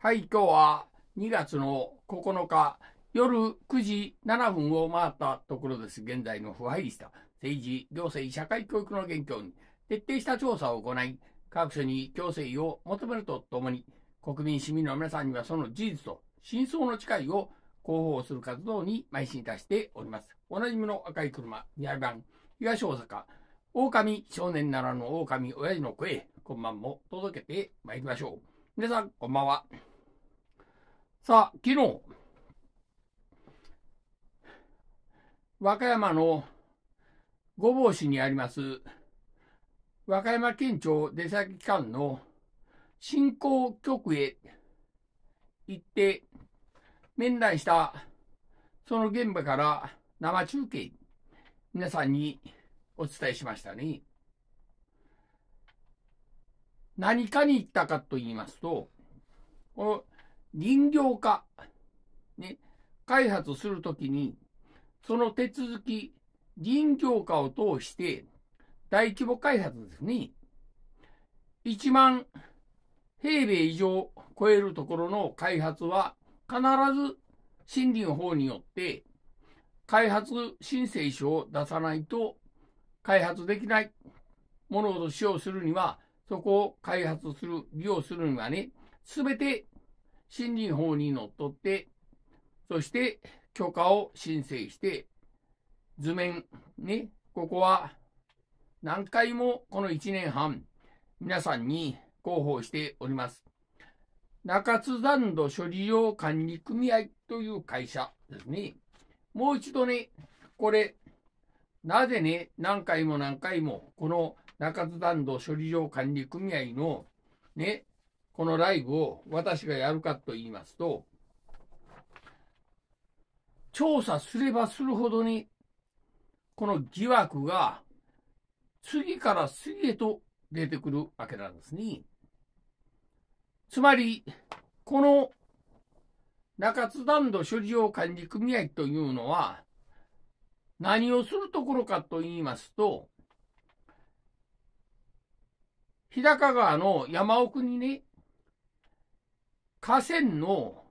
はい、今日は2月の9日夜9時7分を回ったところです。現在の腐敗した政治、行政、社会教育の現況に徹底した調査を行い、各所に強制を求めるとともに、国民、市民の皆さんにはその事実と真相の誓いを広報する活動に邁進いたしております。おなじみの赤い車、宮城版、東大阪、狼少年ならの狼親父の声、今晩も届けてまいりましょう。皆さん、こんばんは。さあ、昨日、和歌山の御坊市にあります、和歌山県庁出先機関の振興局へ行って面談したその現場から生中継皆さんにお伝えしましたね。何かに行ったかと言いますと、この林業化、ね、開発するときに、その手続き、林業化を通して、大規模開発ですね。1万平米以上超えるところの開発は、必ず森林法によって、開発申請書を出さないと開発できない。物事を使用するには、そこを開発する、利用するにはね、すべて森林法にのっとって、そして許可を申請して、図面、ね、ここは何回もこの1年半、皆さんに広報しております。中津残土処理用管理組合という会社ですね。もう一度ね、これ、なぜね、何回も何回も、この中津残土処理場管理組合のね、このライブを私がやるかと言いますと、調査すればするほどに、この疑惑が次から次へと出てくるわけなんですね。つまり、この中津暖土処理場管理組合というのは、何をするところかと言いますと、日高川の山奥にね、河川の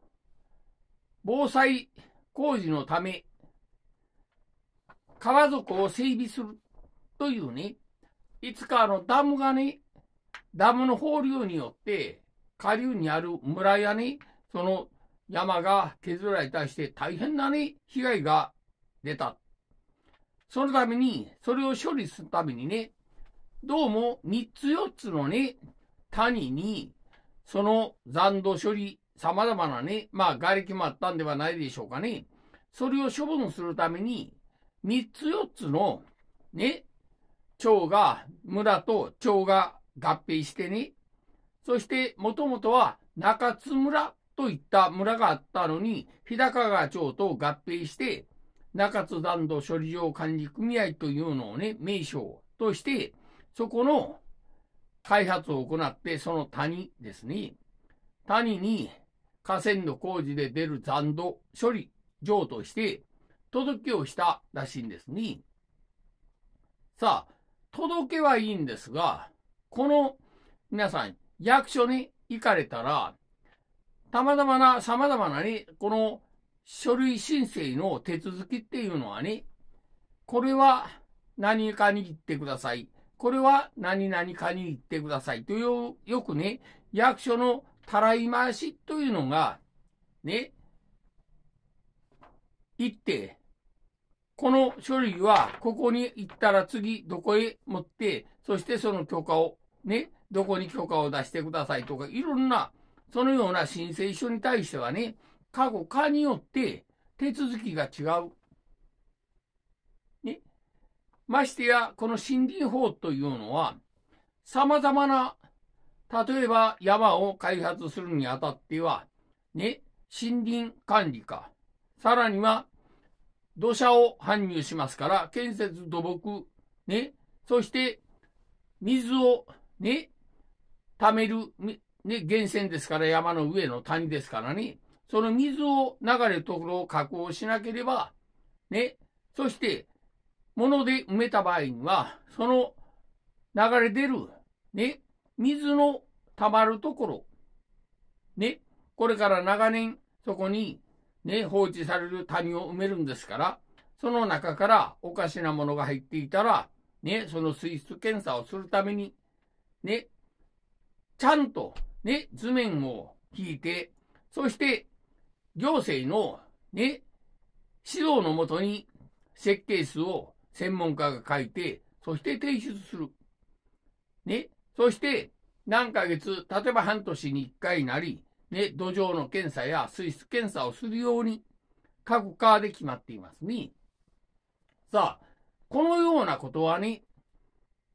防災工事のため、川底を整備するというね、いつかあのダムがね、ダムの放流によって、下流にある村やね、その山が削られたりして大変なね、被害が出た。そのために、それを処理するためにね、どうも3つ4つのね、谷にその残土処理、様々なね、まあ、瓦礫もあったんではないでしょうかね。それを処分するために、3つ4つの、ね、町が、村と町が合併してね、そしてもともとは中津村といった村があったのに、日高川町と合併して、中津残土処理場管理組合というのをね、名称として、そこの開発を行って、その谷ですね。谷に河川の工事で出る残土処理、場として、届けをしたらしいんですね。さあ、届けはいいんですが、この、皆さん、役所に行かれたら、たまたまな、様々なね、この書類申請の手続きっていうのはね、これは何か握ってください。これは何々かに言ってください。という、よくね、役所のたらい回しというのが、ね、行って、この書類はここに行ったら次どこへ持って、そしてその許可をね、どこに許可を出してくださいとか、いろんな、そのような申請書に対してはね、過去かによって手続きが違うましてや、この森林法というのは、様々な、例えば山を開発するにあたっては、ね、森林管理か、さらには土砂を搬入しますから、建設土木、ね、そして水をね、溜める、ね、源泉ですから山の上の谷ですからね、その水を流れるところを確保しなければ、ね、そしてもので埋めた場合には、その流れ出る、ね、水の溜まるところ、ね、これから長年そこに、ね、放置される谷を埋めるんですから、その中からおかしなものが入っていたら、ね、その水質検査をするために、ね、ちゃんと、ね、図面を引いて、そして、行政の、ね、指導のもとに設計図を専門家が書いて、そして提出する。ね。そして、何ヶ月、例えば半年に1回なり、ね、土壌の検査や水質検査をするように、各科で決まっていますね。さあ、このようなことはね、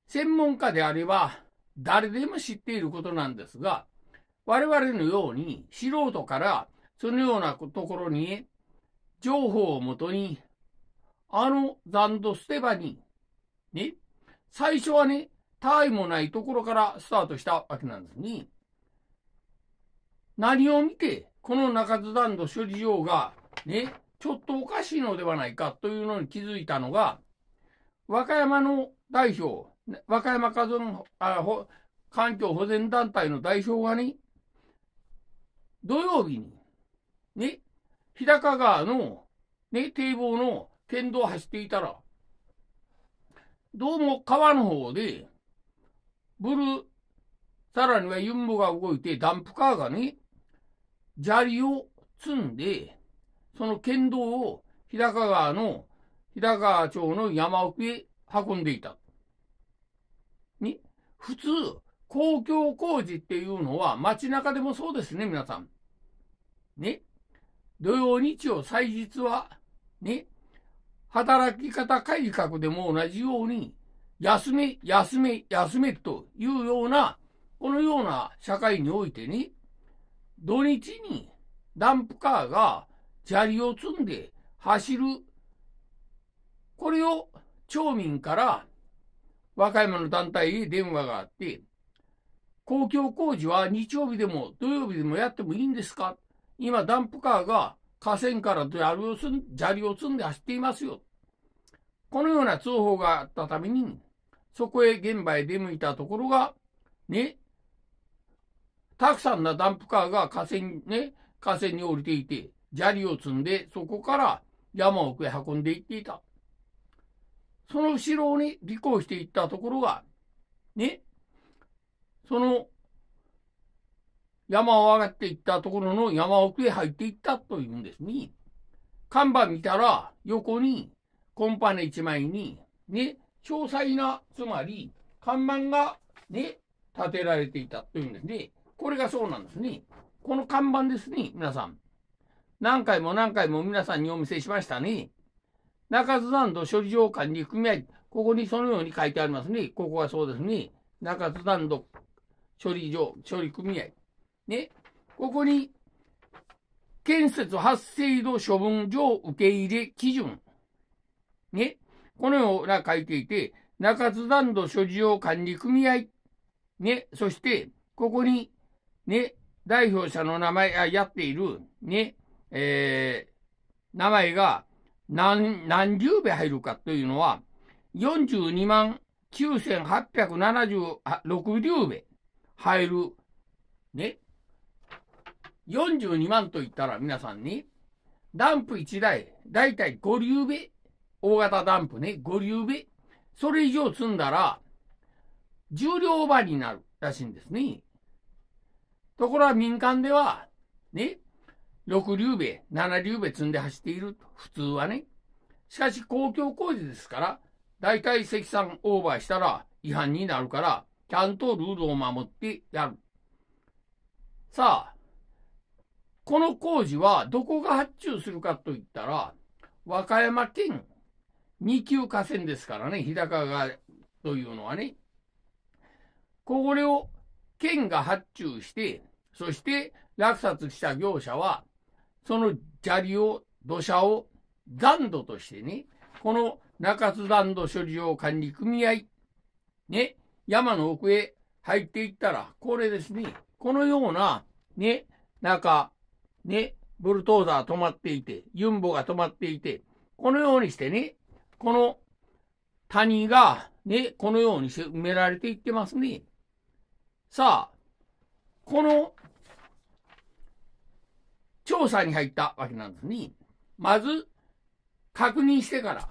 専門家であれば、誰でも知っていることなんですが、我々のように素人からそのようなところに情報をもとにあのザンド・ステにニー、ね、最初はね、他愛もないところからスタートしたわけなんですね。何を見て、この中津団土処理場が、ね、ちょっとおかしいのではないかというのに気づいたのが、和歌山の代表、和歌山家族あほ環境保全団体の代表がね、土曜日に、ね、日高川の、ね、堤防の県道を走っていたら、どうも川の方で、ブルー、さらにはユンボが動いて、ダンプカーがね、砂利を積んで、その県道を日高川の、日高川町の山奥へ運んでいた。ね、普通、公共工事っていうのは街中でもそうですね、皆さん。ね。土曜日曜祭日は、ね、働き方改革でも同じように、休め、休め、休めというような、このような社会においてね、土日にダンプカーが砂利を積んで走る。これを町民から和歌山の団体へ電話があって、公共工事は日曜日でも土曜日でもやってもいいんですか今ダンプカーが河川から砂利を積ん砂利を積んで走っていますよ。このような通報があったために、そこへ現場へ出向いたところが、ね、たくさんのダンプカーが河川に、ね、河川に降りていて、砂利を積んで、そこから山奥へ運んでいっていた。その後ろに、尾離していったところが、ね、その山を上がっていったところの山奥へ入っていったというんですね。看板見たら、横に、コンパネ一枚に、ね、詳細な、つまり、看板が、ね、建てられていたというんですね。これがそうなんですね。この看板ですね、皆さん。何回も何回も皆さんにお見せしましたね。中津残土処理場管理組合、ここにそのように書いてありますね。ここがそうですね。中津残土処理場、処理組合。ね、ここに、建設発生度処分上受け入れ基準。ね、このような書いていて、中津残土所持用管理組合。ね、そして、ここに、ね、代表者の名前、あやっている、ね、えー、名前が何、何十部入るかというのは、42万9876両部入る、ね、42万と言ったら皆さんね、ダンプ1台、だいたい5粒べ、大型ダンプね、5粒べ、それ以上積んだら、重量オーバーになるらしいんですね。ところが民間では、ね、6粒米、7粒米積んで走っていると、普通はね。しかし公共工事ですから、だいたい積算オーバーしたら違反になるから、ちゃんとルールを守ってやる。さあ、この工事はどこが発注するかといったら、和歌山県二級河川ですからね、日高川というのはね。これを県が発注して、そして落札した業者は、その砂利を、土砂を残土としてね、この中津残土処理場管理組合、ね、山の奥へ入っていったら、これですね、このような、ね、なんか、ね、ブルトーザー止まっていて、ユンボが止まっていて、このようにしてね、この谷がね、このように埋められていってますね。さあ、この調査に入ったわけなんですね。まず、確認してから、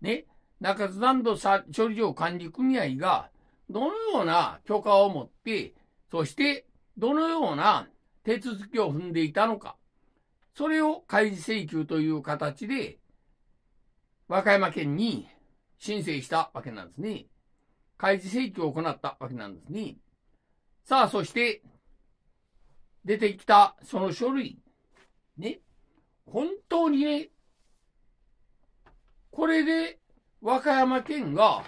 ね、中津南土処理場管理組合が、どのような許可を持って、そして、どのような手続きを踏んでいたのか、それを開示請求という形で、和歌山県に申請したわけなんですね。開示請求を行ったわけなんですね。さあ、そして、出てきたその書類、ね、本当にね、これで和歌山県が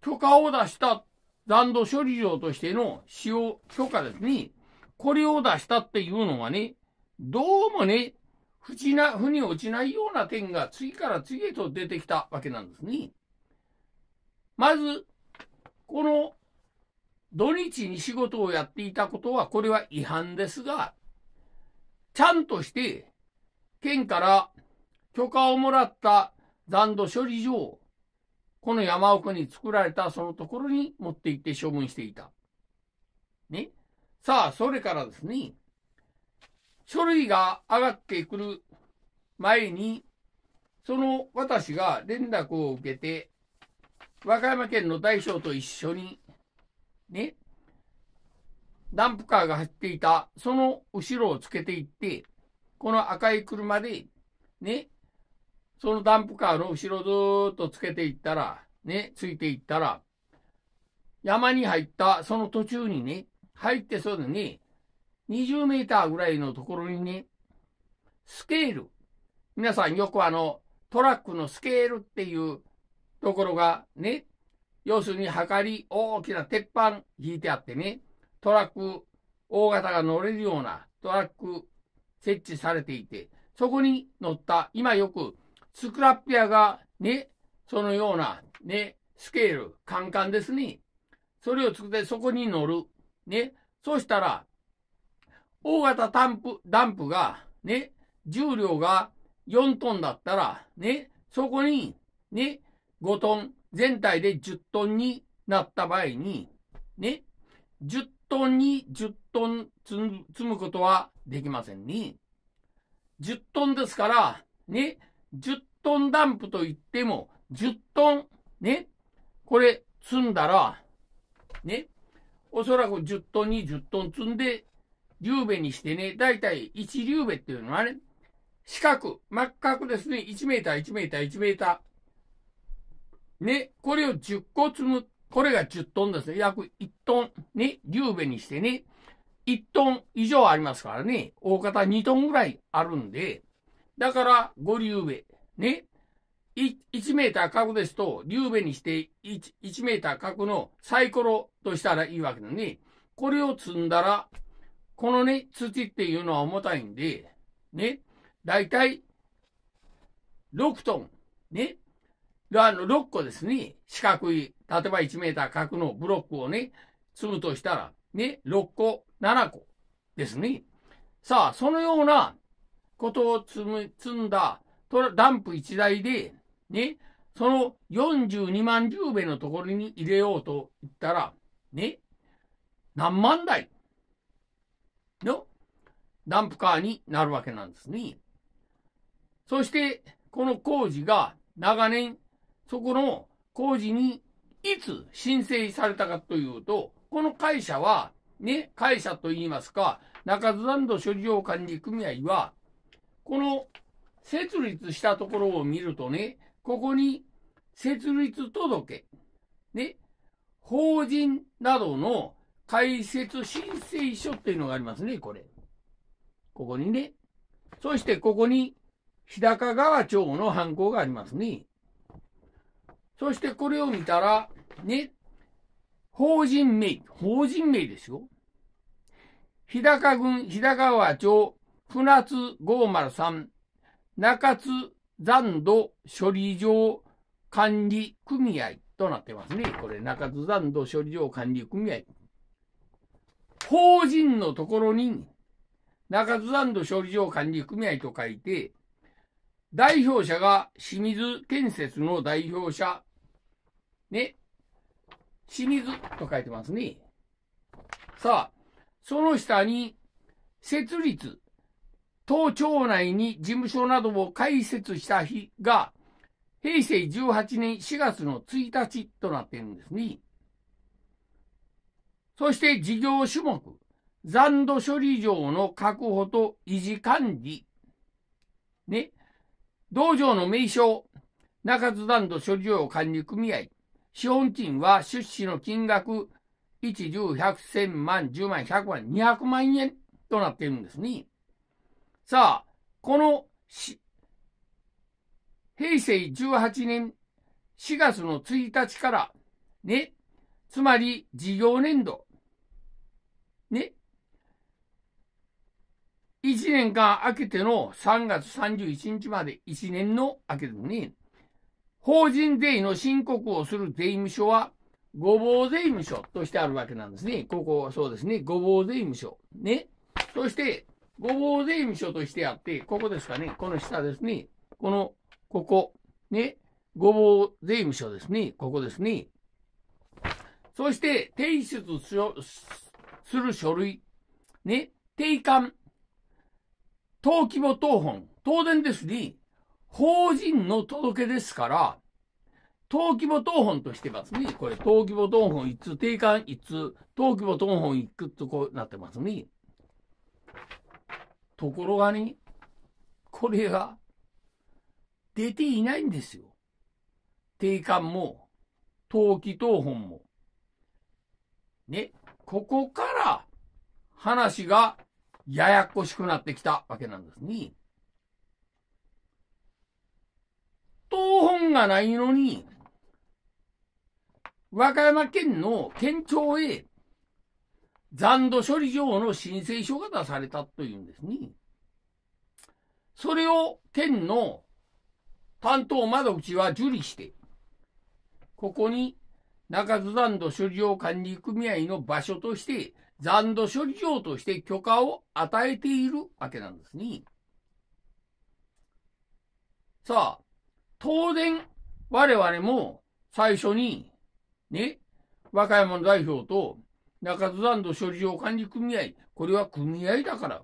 許可を出した残土処理場としての使用許可ですね。これを出したっていうのはね、どうもね、不ちな、不に落ちないような点が次から次へと出てきたわけなんですね。まず、この土日に仕事をやっていたことは、これは違反ですが、ちゃんとして、県から許可をもらった残土処理場を、この山奥に作られたそのところに持って行って処分していた。さあ、それからですね、書類が上がってくる前に、その私が連絡を受けて、和歌山県の大将と一緒に、ね、ダンプカーが走っていた、その後ろをつけていって、この赤い車で、ね、そのダンプカーの後ろずっとつけていったら、ね、ついていったら、山に入ったその途中にね、入ってそうに、20メーターぐらいのところにね、スケール。皆さんよくあの、トラックのスケールっていうところがね、要するに測り大きな鉄板引いてあってね、トラック大型が乗れるようなトラック設置されていて、そこに乗った、今よくスクラップ屋がね、そのようなね、スケール、カンカンですね。それを作ってそこに乗る。ね、そしたら、大型ダンプ、ダンプが、ね、重量が4トンだったら、ね、そこに、ね、5トン、全体で10トンになった場合に、ね、10トンに10トン積むことはできませんね。10トンですから、ね、10トンダンプといっても、10トン、ね、これ積んだら、ね、おそらく10トンに10トン積んで、竜兵にしてね、だいたい1竜兵っていうのはね、四角、真っ角ですね、1メーター、1メーター、1メーター。ね、これを10個積む。これが10トンですね。約1トン。ね、竜兵にしてね、1トン以上ありますからね、大方2トンぐらいあるんで、だから5竜兵。ね、1メーター角ですと、竜弁にして 1, 1メーター角のサイコロとしたらいいわけなのに、これを積んだら、このね、土っていうのは重たいんで、ね、だいたい6トン、ね、あの、6個ですね、四角い、例えば1メーター角のブロックをね、積むとしたら、ね、6個、7個ですね。さあ、そのようなことを積む積んだラダンプ1台で、ね、その42万十兵のところに入れようと言ったら、ね、何万台のダンプカーになるわけなんですね。そして、この工事が長年、そこの工事にいつ申請されたかというと、この会社は、ね、会社といいますか、中津ランド処理場管理組合は、この設立したところを見るとね、ここに設立届、ね、法人などの開設申請書っていうのがありますね、これ。ここにね。そしてここに日高川町の犯行がありますね。そしてこれを見たら、ね、法人名、法人名ですよ。日高郡、日高川町、船津503、中津残土処理場管理組合となってますね。これ、中津残土処理場管理組合。法人のところに、中津残土処理場管理組合と書いて、代表者が清水建設の代表者、ね、清水と書いてますね。さあ、その下に、設立当庁内に事務所などを開設した日が、平成18年4月の1日となっているんですね。そして事業種目、残土処理場の確保と維持管理。ね。道場の名称、中津残土処理場管理組合。資本金は出資の金額、1、10、100、1000万、10万、100万、200万円となっているんですね。さあ、この平成18年4月の1日から、ね、つまり事業年度、ね、1年間明けての3月31日まで1年の明けてに、法人税の申告をする税務署は、ごぼう税務署としてあるわけなんですね。ここ、そうですね。ごぼう税務署。ね。そして、ごぼう税務署としてあって、ここですかね。この下ですね。この、ここ。ね。ごぼう税務署ですね。ここですね。そして、提出する書類。ね。定款。登記簿等本。当然ですね。法人の届けですから、登記簿等本としてますね。これ、登記簿等本1通、定款1通、登記簿等本1通とこうなってますね。ところがね、これが出ていないんですよ。定款も、登記等本も。ね、ここから話がややこしくなってきたわけなんですね。当本がないのに、和歌山県の県庁へ残土処理場の申請書が出されたというんですね。それを県の担当窓口は受理して、ここに中津残土処理場管理組合の場所として残土処理場として許可を与えているわけなんですね。さあ、当然我々も最初にね、和歌山の代表と中津山土処理場管理組合、これは組合だから、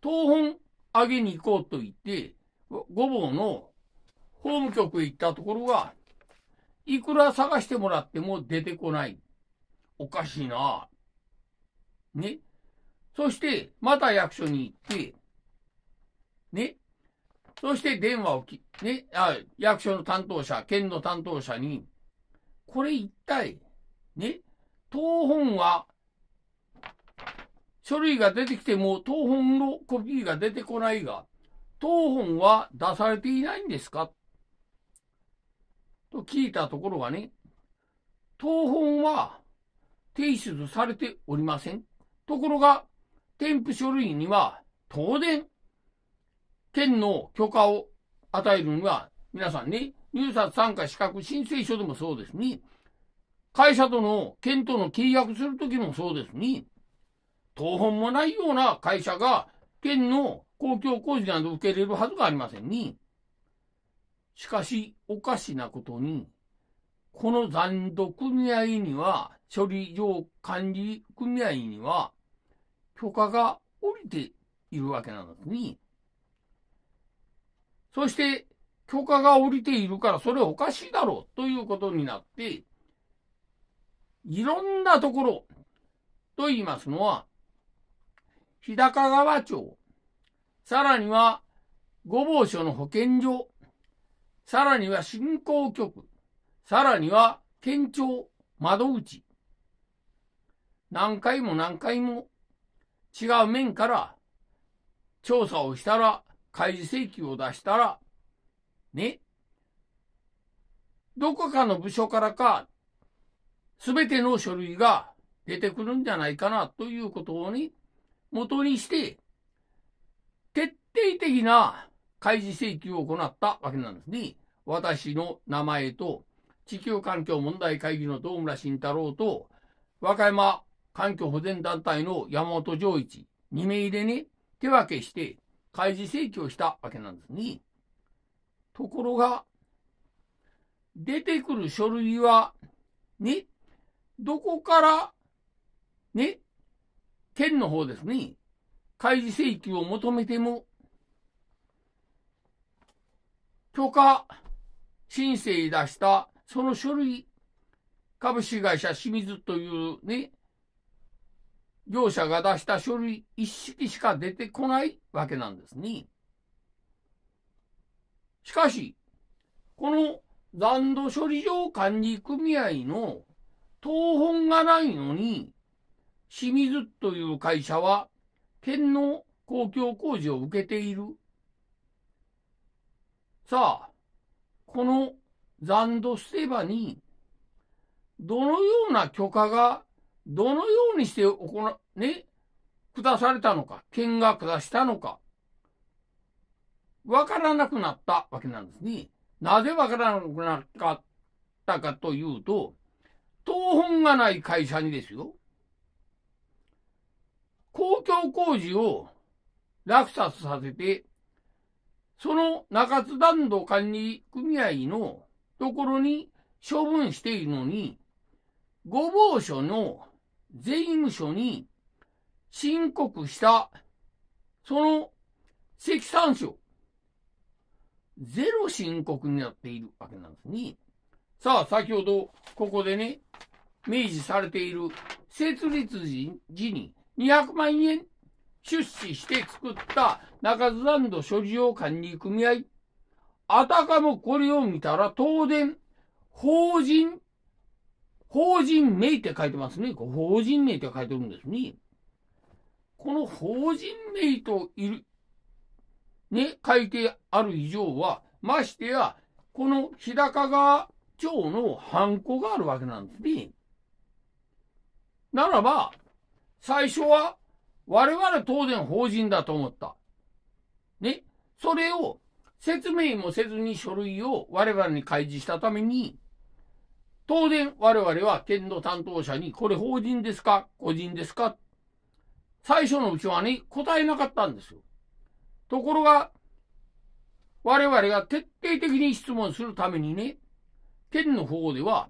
東本上げに行こうと言って、ごぼうの法務局へ行ったところが、いくら探してもらっても出てこない。おかしいな。ね。そして、また役所に行って、ね。そして電話をき、ね、あ、役所の担当者、県の担当者に、これ一体、ね、東本は書類が出てきても当本のコピーが出てこないが、当本は出されていないんですかと聞いたところがね、当本は提出されておりません。ところが、添付書類には当然、県の許可を与えるには、皆さんね、入札参加資格申請書でもそうですね、会社との、県との契約するときもそうですね、当本もないような会社が、県の公共工事など受け入れるはずがありませんに。しかし、おかしなことに、この残土組合には、処理場管理組合には、許可が下りているわけなんですに。そして、許可が下りているから、それおかしいだろうということになって、いろんなところ、と言いますのは、日高川町、さらには御坊所の保健所、さらには振興局、さらには県庁窓口。何回も何回も違う面から調査をしたら、開示請求を出したら、ね、どこかの部署からか、すべての書類が出てくるんじゃないかなということをね、元にして、徹底的な開示請求を行ったわけなんですね。私の名前と、地球環境問題会議の堂村慎太郎と、和歌山環境保全団体の山本丈一、2名でね、手分けして開示請求をしたわけなんですね。ところが、出てくる書類は、ね、どこから、ね、県の方ですね、開示請求を求めても、許可申請出したその書類、株式会社清水というね、業者が出した書類一式しか出てこないわけなんですね。しかし、この残土処理場管理組合の当本がないのに、清水という会社は県の公共工事を受けている。さあ、この残土捨て場に、どのような許可が、どのようにして行、ね、下されたのか、県が下したのか、わからなくなったわけなんですね。なぜわからなくなったかというと、当本がない会社にですよ。公共工事を落札させて、その中津弾道管理組合のところに処分しているのに、御坊所の税務署に申告した、その積算書、ゼロ申告になっているわけなんですね。さあ、先ほど、ここでね、明示されている設立時に、200万円出資して作った中津ランド所持用管理組合。あたかもこれを見たら当然、法人、法人名って書いてますね。法人名って書いてるんですね。この法人名といる、ね、書いてある以上は、ましてや、この日高川町のハンコがあるわけなんですね。ならば、最初は、我々当然法人だと思った。ね。それを、説明もせずに書類を我々に開示したために、当然我々は県の担当者に、これ法人ですか個人ですか最初のうちはね、答えなかったんですよ。ところが、我々が徹底的に質問するためにね、県の方では、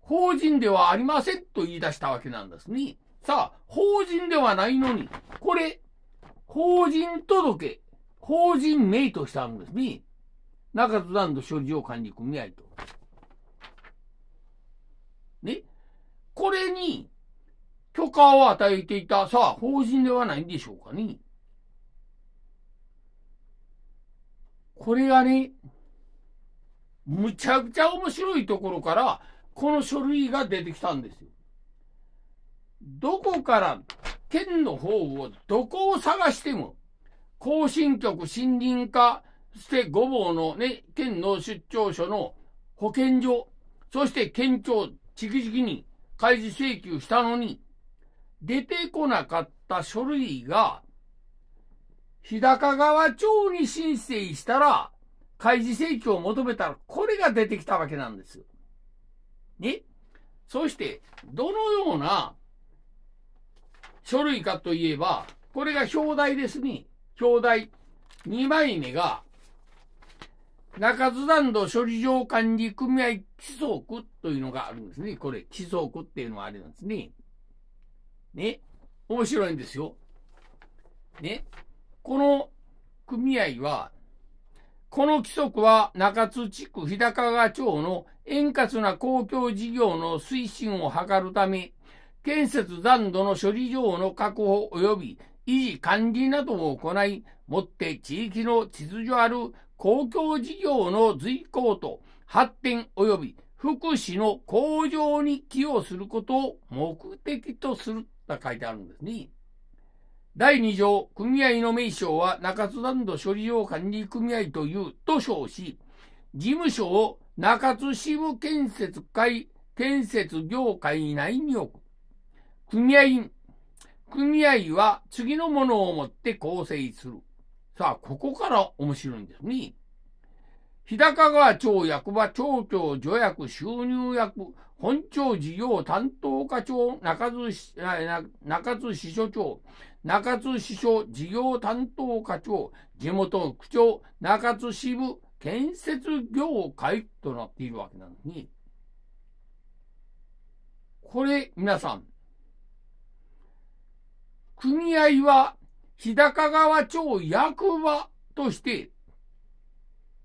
法人ではありませんと言い出したわけなんですね。さあ、法人ではないのに、これ、法人届、法人名としたんですね。中津団の所持を管理組合と。ね。これに許可を与えていた、さあ、法人ではないんでしょうかね。これがね、むちゃくちゃ面白いところから、この書類が出てきたんですよ。どこから、県の方を、どこを探しても、更新局森林課、そしてごぼうのね、県の出張所の保健所、そして県庁、ち々じきに開示請求したのに、出てこなかった書類が、日高川町に申請したら、開示請求を求めたら、これが出てきたわけなんですよ。ね。そして、どのような書類かといえば、これが表題ですね。表題。2枚目が、中津山道処理場管理組合規則というのがあるんですね。これ、規則っていうのはあれなんですね。ね。面白いんですよ。ね。この組合は、この規則は中津地区日高川町の円滑な公共事業の推進を図るため、建設残土の処理場の確保及び維持管理などを行い、もって地域の秩序ある公共事業の随行と発展及び福祉の向上に寄与することを目的とすると書いてあるんですね。第2条、組合の名称は中津残土処理場管理組合というと称し、事務所を中津支部建設会建設業界内に置く。組合員。組合は次のものをもって構成する。さあ、ここから面白いんですね。日高川町役場町長助役収入役本庁事業担当課長中津中津支所長中津支所事業担当課長地元区長中津支部建設業界となっているわけなのにこれ皆さん組合は日高川町役場として、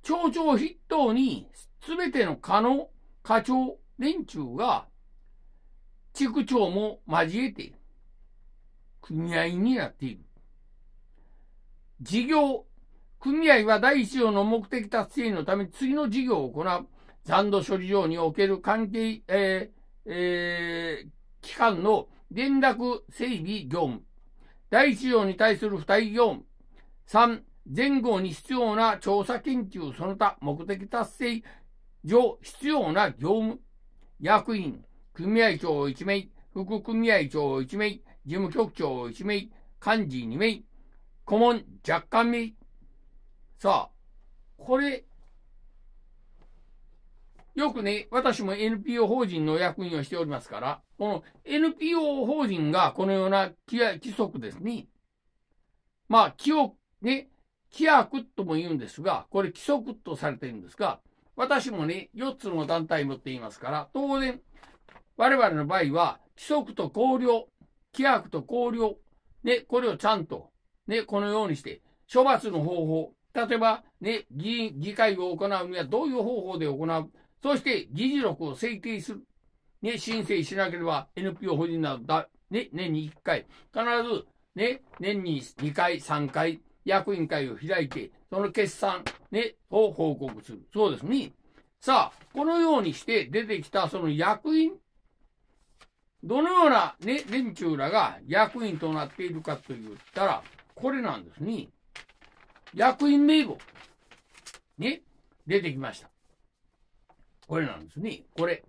町長筆頭にすべての課の課長連中が、地区長も交えて、組合になっている。事業、組合は第一条の目的達成のため次の事業を行う残土処理場における関係、えー、えー、機関の連絡整備業務。第1条に対する不対務。3、前後に必要な調査研究その他目的達成上必要な業務。役員、組合長1名、副組合長1名、事務局長1名、幹事2名、顧問若干名。さあ、これ、よくね、私も NPO 法人の役員をしておりますから、この NPO 法人がこのような規則ですね。まあ、規約、ね、規約とも言うんですが、これ規則とされてるんですが、私もね、4つの団体持っていますから、当然、我々の場合は、規則と考慮、規約と考慮、ね、これをちゃんと、ね、このようにして、処罰の方法、例えば、ね、議員、議会を行うにはどういう方法で行う、そして議事録を制定する、ね、申請しなければ NPO 法人などだ、ね、年に1回、必ず、ね、年に2回、3回、役員会を開いて、その決算、ね、を報告する。そうですね。さあ、このようにして出てきたその役員、どのようなね、連中らが役員となっているかと言ったら、これなんですね。役員名簿。ね、出てきました。これなんですね。これ。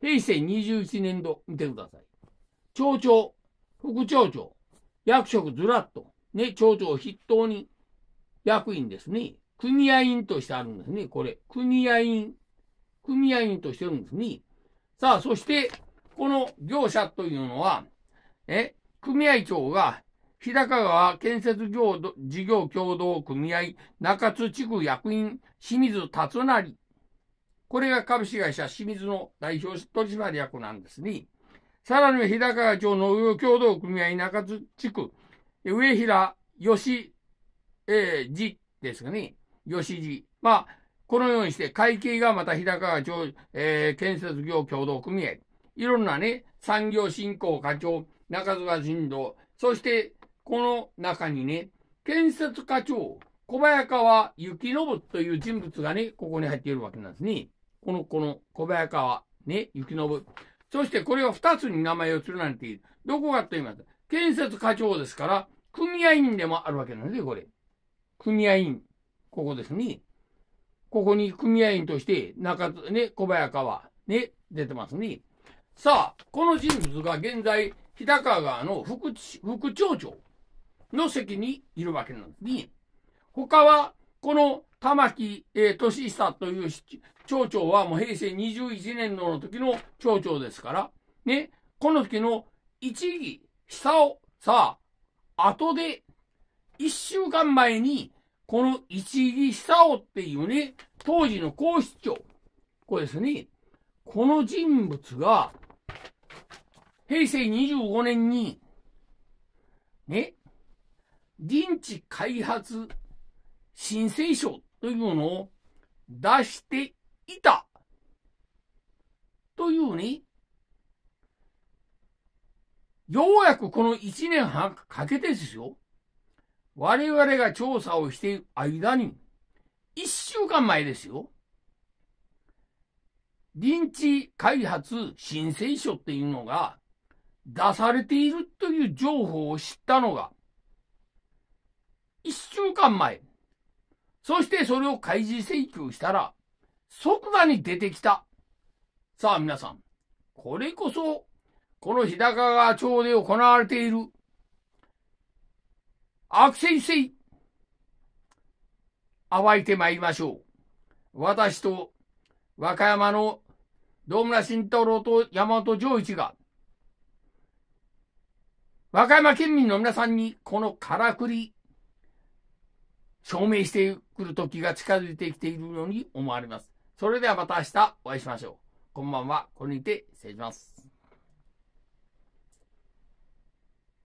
平成21年度、見てください。町長、副町長、役職ずらっと、ね、町長筆頭に役員ですね。組合員としてあるんですね、これ。組合員、組合員としてるんですね。さあ、そして、この業者というのは、え、組合長が、日高川建設業事業協同組合中津地区役員清水達成これが株式会社清水の代表取締役なんですね。さらに日高川町農業協同組合中津地区、上平義、えー、寺ですかね。吉寺。まあ、このようにして会計がまた日高川町、えー、建設業協同組合。いろんなね、産業振興課長、中津川人道、そしてこの中にね、建設課長、小早川幸信という人物がね、ここに入っているわけなんですね。この、この小早川、ね、雪信。そしてこれを二つに名前を連るなんている。どこかと言います。建設課長ですから、組合員でもあるわけなんですよ、これ。組合員。ここですね。ここに組合員として、中津、ね、小早川、ね、出てますね。さあ、この人物が現在、日高川の副副町長の席にいるわけなんですね。他はこの玉木、えー、俊久という町長はもう平成21年の時の町長ですから、ね、この時の一義、久をさあ、後で、一週間前に、この一義久をっていうね、当時の皇室長、これですね、この人物が、平成25年に、ね、臨地開発申請書というものを出していたというふうに、ようやくこの1年半かけてですよ。我々が調査をしている間に、1週間前ですよ。臨時開発申請書っていうのが出されているという情報を知ったのが、1週間前。そしてそれを開示請求したら、即座に出てきた。さあ皆さん、これこそ、この日高川町で行われている、悪戦性、暴いてまいりましょう。私と和歌山の堂村慎太郎と山本丈一が、和歌山県民の皆さんにこのからくり証明してくる時が近づいてきているように思われます。それではまた明日お会いしましょう。こんばんは。これにて失礼します。